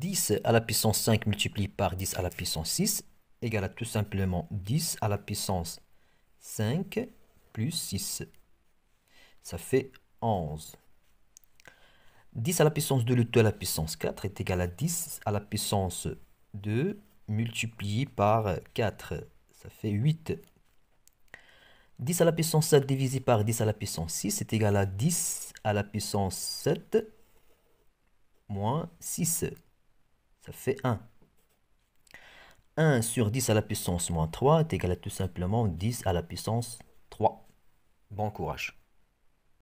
10 à la puissance 5 multiplié par 10 à la puissance 6 égale à tout simplement 10 à la puissance 5 plus 6. Ça fait 11. 10 à la puissance 2, le 2 à la puissance 4 est égal à 10 à la puissance 2 multiplié par 4. Ça fait 8. 10 à la puissance 7 divisé par 10 à la puissance 6 est égal à 10 à la puissance 7 moins 6 ça fait 1. 1 sur 10 à la puissance moins 3 est égal à tout simplement 10 à la puissance 3. Bon courage.